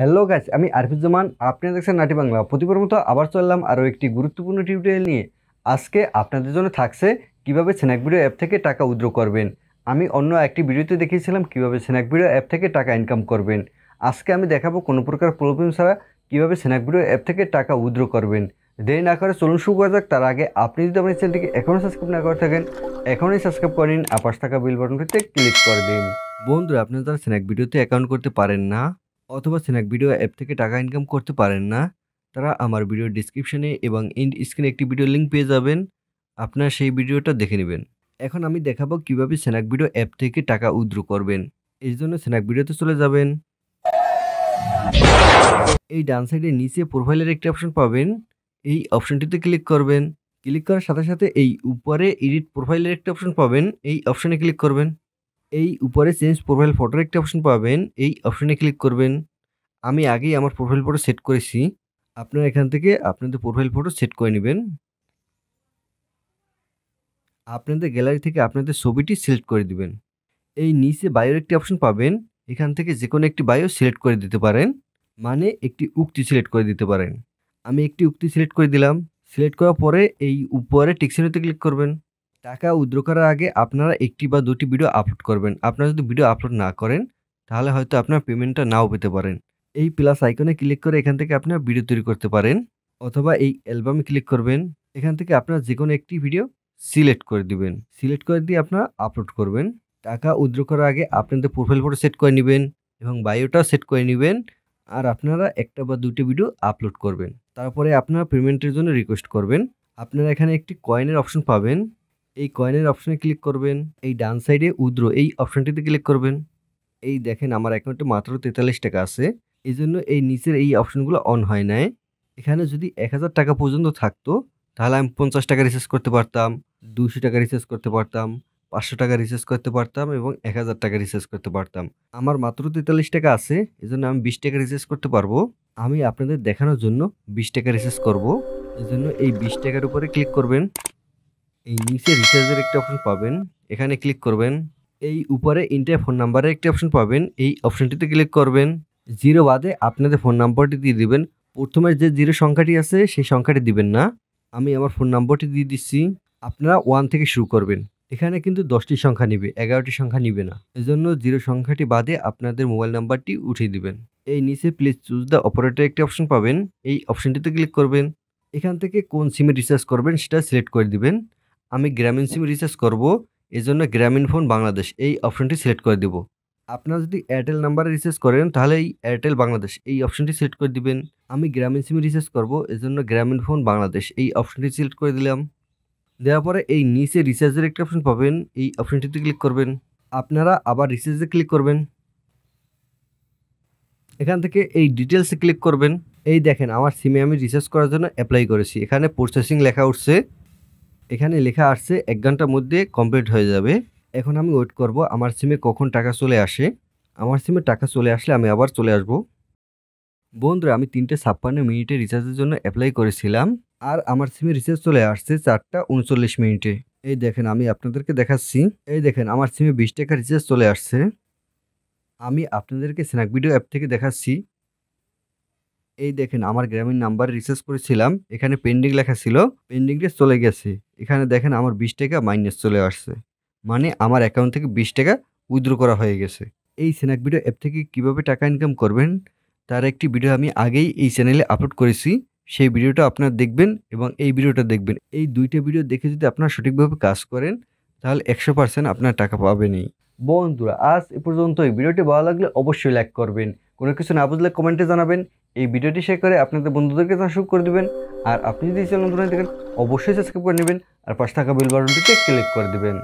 hello guys আমি আরফিজ্জামান আপনি দেখছেন নাটি বাংলা প্রতিবার মতো আবার চললাম আরও একটি গুরুত্বপূর্ণ টিউটোরিয়াল নিয়ে আজকে আপনাদের জন্য থাকছে কিভাবে স্ন্যাক ভিডিও অ্যাপ থেকে টাকা উদ্রো করবেন আমি অন্য একটি ভিডিওতে দেখিয়েছিলাম কিভাবে স্ন্যাক ভিডিও অ্যাপ থেকে টাকা ইনকাম করবেন আজকে আমি দেখাবো কোনো প্রকার প্রবলেম ছাড়া কীভাবে স্ন্যাক ভিডিও অ্যাপ থেকে টাকা উদ্রো করবেন দেরি না করে চলুন শুরু করা যাক তার আগে আপনি যদি আপনার চ্যানেলটিকে এখনও সাবস্ক্রাইব না করে থাকেন এখনই সাবস্ক্রাইব করে নিন আর পাশ থাকা বিল বাটনটিতে ক্লিক করে দিন বন্ধুরা আপনারা যারা স্ন্যাক ভিডিওতে অ্যাকাউন্ট করতে পারেন না অথবা স্ন্যাক ভিডিও অ্যাপ থেকে টাকা ইনকাম করতে পারেন না তারা আমার ভিডিও ডিসক্রিপশানে এবং ইন্ড স্ক্রিনে একটি ভিডিও লিঙ্ক পেয়ে যাবেন আপনার সেই ভিডিওটা দেখে নেবেন এখন আমি দেখাবো কিভাবে স্ন্যাক ভিডিও অ্যাপ থেকে টাকা উদ্র করবেন এই জন্য স্ন্যাক ভিডিওতে চলে যাবেন এই ডান সাইডে নিচে প্রোফাইলের একটি অপশন পাবেন এই অপশনটিতে ক্লিক করবেন ক্লিক করার সাথে সাথে এই উপরে এডিট প্রোফাইলের একটি অপশন পাবেন এই অপশনে ক্লিক করবেন এই উপরে চেঞ্জ প্রোফাইল ফটোর একটি অপশন পাবেন এই অপশনে ক্লিক করবেন আমি আগেই আমার প্রোফাইল ফটো সেট করেছি আপনারা এখান থেকে আপনাদের প্রোফাইল ফটো সেট করে নেবেন আপনাদের গ্যালারি থেকে আপনাদের ছবিটি সিলেক্ট করে দিবেন এই নিচে বায়োর একটি অপশন পাবেন এখান থেকে যে কোনো একটি বায়ো সিলেক্ট করে দিতে পারেন মানে একটি উক্তি সিলেক্ট করে দিতে পারেন আমি একটি উক্তি সিলেক্ট করে দিলাম সিলেক্ট করার পরে এই উপরে টিকসিনোতে ক্লিক করবেন টাকা উদ্র করার আগে আপনারা একটি বা দুটি ভিডিও আপলোড করবেন আপনারা যদি ভিডিও আপলোড না করেন তাহলে হয়তো আপনার পেমেন্টটা নাও পেতে পারেন এই প্লাস আইকনে ক্লিক করে এখান থেকে আপনার ভিডিও তৈরি করতে পারেন অথবা এই অ্যালবামে ক্লিক করবেন এখান থেকে আপনার যে কোনো একটি ভিডিও সিলেক্ট করে দিবেন সিলেক্ট করে দিয়ে আপনারা আপলোড করবেন টাকা উদ্র করার আগে আপনাদের প্রোফাইল ফটো সেট করে নেবেন এবং বায়োটাও সেট করে নেবেন আর আপনারা একটা বা দুটি ভিডিও আপলোড করবেন তারপরে আপনারা পেমেন্টের জন্য রিকোয়েস্ট করবেন আপনারা এখানে একটি কয়েনের অপশন পাবেন এই কয়েনের অপশানে ক্লিক করবেন এই ডান সাইডে উদ্র এই অপশানটিতে ক্লিক করবেন এই দেখেন আমার অ্যাকাউন্টে মাত্র তেতাল্লিশ টাকা আছে এই জন্য এই নিচের এই অপশানগুলো অন হয় নাই এখানে যদি এক টাকা পর্যন্ত থাকতো তাহলে আমি পঞ্চাশ টাকা রিচার্জ করতে পারতাম দুশো টাকা রিচার্জ করতে পারতাম পাঁচশো টাকা রিচার্জ করতে পারতাম এবং এক হাজার টাকা রিচার্জ করতে পারতাম আমার মাত্র তেতাল্লিশ টাকা আছে এজন্য আমি বিশ টাকা রিচার্জ করতে পারবো আমি আপনাদের দেখানোর জন্য বিশ টাকা রিচার্জ করব এজন্য এই বিশ টাকার উপরে ক্লিক করবেন এই নিচে রিচার্জের একটি অপশন পাবেন এখানে ক্লিক করবেন এই উপরে ইন্টার ফোন নাম্বারের একটি অপশন পাবেন এই অপশনটিতে ক্লিক করবেন জিরো বাদে আপনাদের ফোন নাম্বারটি দিয়ে দিবেন প্রথমে যে জিরো সংখ্যাটি আছে সেই সংখ্যাটি দিবেন না আমি আমার ফোন নাম্বারটি দিয়ে দিচ্ছি আপনারা ওয়ান থেকে শুরু করবেন এখানে কিন্তু দশটি সংখ্যা নিবে এগারোটি সংখ্যা নিবে না এজন্য জিরো সংখ্যাটি বাদে আপনাদের মোবাইল নাম্বারটি উঠিয়ে দিবেন এই নিচে প্লিজ চুজ দ্য অপারেটর একটি অপশন পাবেন এই অপশনটিতে ক্লিক করবেন এখান থেকে কোন সিমে রিচার্জ করবেন সেটা সিলেক্ট করে দিবেন আমি গ্রামীণ সিম রিচার্জ করব জন্য গ্রামীণ ফোন বাংলাদেশ এই অপশনটি সিলেক্ট করে দেব আপনারা যদি এয়ারটেল নাম্বারে রিচার্জ করেন তাহলে এই এয়ারটেল বাংলাদেশ এই অপশনটি সিলেক্ট করে দিবেন আমি গ্রামীণ সিমে রিচার্জ করব জন্য গ্রামীণ ফোন বাংলাদেশ এই অপশনটি সিলেক্ট করে দিলাম দেওয়ার পরে এই নিচে রিচার্জের একটা অপশন পাবেন এই অপশনটিতে ক্লিক করবেন আপনারা আবার রিচার্জে ক্লিক করবেন এখান থেকে এই ডিটেলসে ক্লিক করবেন এই দেখেন আমার সিমে আমি রিচার্জ করার জন্য অ্যাপ্লাই করেছি এখানে প্রসেসিং লেখা উঠছে এখানে লেখা আসছে এক ঘন্টার মধ্যে কমপ্লিট হয়ে যাবে এখন আমি ওয়েট করব আমার সিমে কখন টাকা চলে আসে আমার সিমে টাকা চলে আসলে আমি আবার চলে আসব বন্ধুরা আমি তিনটে ছাপ্পান্ন মিনিটে রিচার্জের জন্য অ্যাপ্লাই করেছিলাম আর আমার সিমে রিচার্জ চলে আসছে চারটা উনচল্লিশ মিনিটে এই দেখেন আমি আপনাদেরকে দেখাচ্ছি এই দেখেন আমার সিমে বিশ টাকা রিচার্জ চলে আসছে আমি আপনাদেরকে স্ন্যাক ভিডিও অ্যাপ থেকে দেখাচ্ছি এই দেখেন আমার গ্রামীণ নাম্বার রিসার্চ করেছিলাম এখানে পেন্ডিং লেখা ছিল পেন্ডিংটা চলে গেছে এখানে দেখেন আমার বিশ টাকা মাইনাস চলে আসছে মানে আমার অ্যাকাউন্ট থেকে বিশ টাকা উইথড্র করা হয়ে গেছে এই স্ন্যাক ভিডিও অ্যাপ থেকে কিভাবে টাকা ইনকাম করবেন তার একটি ভিডিও আমি আগেই এই চ্যানেলে আপলোড করেছি সেই ভিডিওটা আপনার দেখবেন এবং এই ভিডিওটা দেখবেন এই দুইটা ভিডিও দেখে যদি আপনার সঠিকভাবে কাজ করেন তাহলে একশো পার্সেন্ট আপনার টাকা পাবেনই বন্ধুরা আজ এ পর্যন্ত এই ভিডিওটি ভালো লাগলে অবশ্যই লাইক করবেন কোনো কিছু না বুঝলে কমেন্টে জানাবেন এই ভিডিওটি শেয়ার করে আপনাদের বন্ধুদেরকে সুযোগ করে দেবেন আর আপনি যদি চ্যানেল হয়ে থাকেন অবশ্যই সাবস্ক্রাইব করে নেবেন আর পাশে থাকা বেল বাটনটিতে ক্লিক করে দেবেন